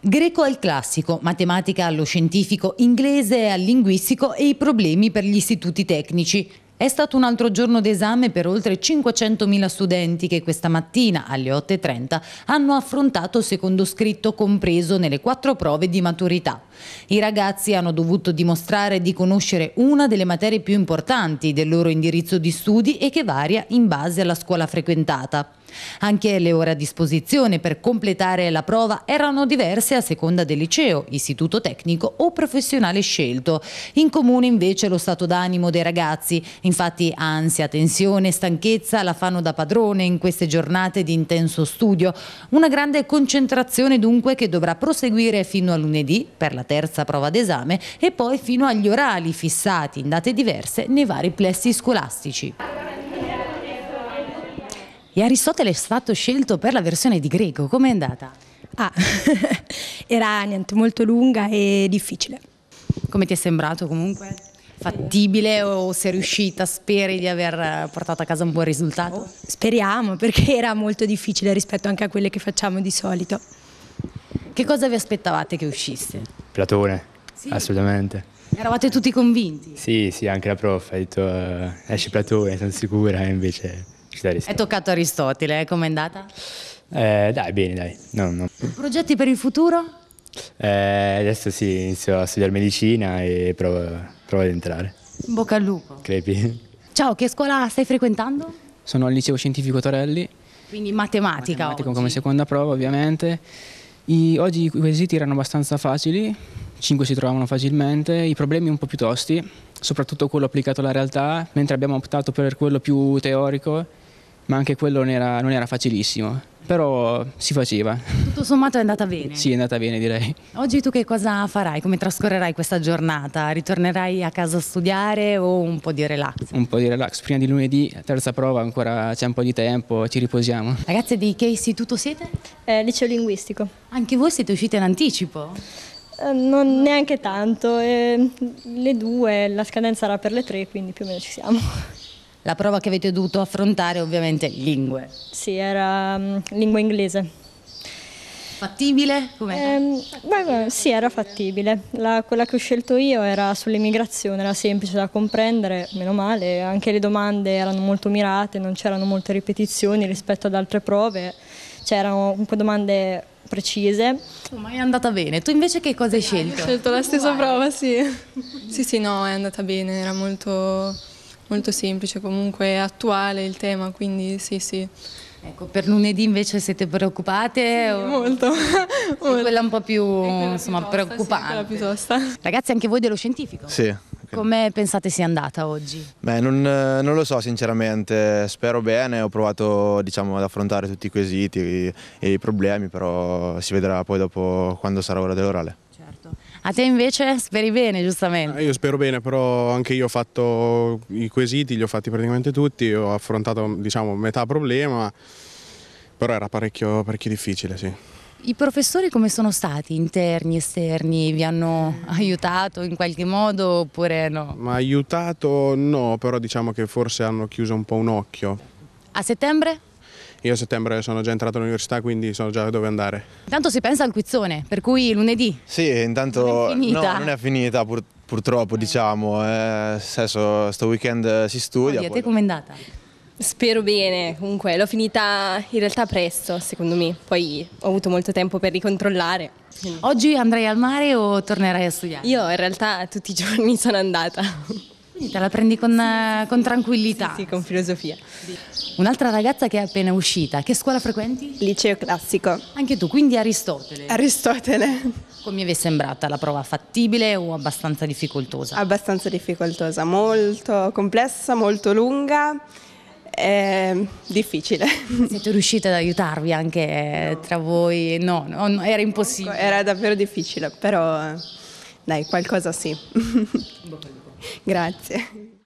Greco al classico, matematica allo scientifico, inglese al linguistico e i problemi per gli istituti tecnici. È stato un altro giorno d'esame per oltre 500.000 studenti che questa mattina alle 8.30 hanno affrontato il secondo scritto compreso nelle quattro prove di maturità. I ragazzi hanno dovuto dimostrare di conoscere una delle materie più importanti del loro indirizzo di studi e che varia in base alla scuola frequentata. Anche le ore a disposizione per completare la prova erano diverse a seconda del liceo, istituto tecnico o professionale scelto. In comune invece lo stato d'animo dei ragazzi, Infatti ansia, tensione, stanchezza la fanno da padrone in queste giornate di intenso studio. Una grande concentrazione dunque che dovrà proseguire fino a lunedì per la terza prova d'esame e poi fino agli orali fissati in date diverse nei vari plessi scolastici. E Aristotele è stato scelto per la versione di greco, com'è andata? Ah, era niente, molto lunga e difficile. Come ti è sembrato comunque? Sì fattibile o se riuscita, speri di aver eh, portato a casa un buon risultato? Speriamo perché era molto difficile rispetto anche a quelle che facciamo di solito. Che cosa vi aspettavate che uscisse? Platone, sì. assolutamente. Eravate tutti convinti? Sì, sì, anche la prof ha detto uh, esce Platone, sono sicura, e invece ci dà È toccato Aristotele, eh? com'è andata? Eh, dai, bene, dai. No, no. Progetti per il futuro? Eh, adesso sì, inizio a studiare medicina e provo, provo ad entrare. In bocca al lupo. Crepi. Ciao, che scuola stai frequentando? Sono al liceo scientifico Torelli. Quindi matematica. Matematica come seconda prova ovviamente. I, oggi i quesiti erano abbastanza facili, 5 si trovavano facilmente, i problemi un po' più tosti, soprattutto quello applicato alla realtà, mentre abbiamo optato per quello più teorico, ma anche quello non era, non era facilissimo però si faceva. Tutto sommato è andata bene? Sì, è andata bene direi. Oggi tu che cosa farai? Come trascorrerai questa giornata? Ritornerai a casa a studiare o un po' di relax? Un po' di relax, prima di lunedì, terza prova, ancora c'è un po' di tempo, ci riposiamo. Ragazze di che istituto siete? Eh, liceo linguistico. Anche voi siete uscite in anticipo? Eh, non neanche tanto, eh, le due, la scadenza era per le tre, quindi più o meno ci siamo. La prova che avete dovuto affrontare ovviamente lingue. Sì, era um, lingua inglese. Fattibile? Eh, beh, sì, era fattibile. La, quella che ho scelto io era sull'immigrazione, era semplice da comprendere, meno male, anche le domande erano molto mirate, non c'erano molte ripetizioni rispetto ad altre prove, c'erano comunque domande precise. Oh, ma è andata bene, tu invece che cosa hai scelto? Ho scelto la stessa prova, sì. Sì, sì, no, è andata bene, era molto molto semplice, comunque attuale il tema, quindi sì sì. Ecco, per lunedì invece siete preoccupate? Sì, o... Molto. Sì, Quella un po' più, insomma, più tosta, preoccupante. Sì, più Ragazzi, anche voi dello scientifico? Sì. Come pensate sia andata oggi? Beh, non, eh, non, lo so sinceramente, spero bene, ho provato diciamo, ad affrontare tutti i quesiti e i problemi, però si vedrà poi dopo quando sarà ora dell'orale. Certo. A te invece speri bene, giustamente. Ah, io spero bene, però anche io ho fatto i quesiti, li ho fatti praticamente tutti, ho affrontato diciamo metà problema, però era parecchio, parecchio difficile, sì. I professori come sono stati? Interni, esterni? Vi hanno aiutato in qualche modo oppure no? Ma aiutato no, però diciamo che forse hanno chiuso un po' un occhio. A settembre? Io a settembre sono già entrato all'università, quindi so già dove andare. Intanto si pensa al quizzone, per cui lunedì. Sì, intanto non è finita, no, non è finita pur, purtroppo, eh. diciamo. Eh, senso, sto weekend si studia. Oddio, poi... te com'è andata? Spero bene, comunque l'ho finita in realtà presto, secondo me. Poi ho avuto molto tempo per ricontrollare. Oggi andrai al mare o tornerai a studiare? Io in realtà tutti i giorni sono andata. Quindi te la prendi con, eh, con tranquillità. Sì, sì, con filosofia. Un'altra ragazza che è appena uscita, che scuola frequenti? Liceo classico. Anche tu, quindi Aristotele. Aristotele. Come vi è sembrata la prova fattibile o abbastanza difficoltosa? Abbastanza difficoltosa, molto complessa, molto lunga è eh, difficile. Siete riuscite ad aiutarvi anche eh, no. tra voi? No, no, era impossibile. Era davvero difficile, però dai, qualcosa sì. Boh, Grazie.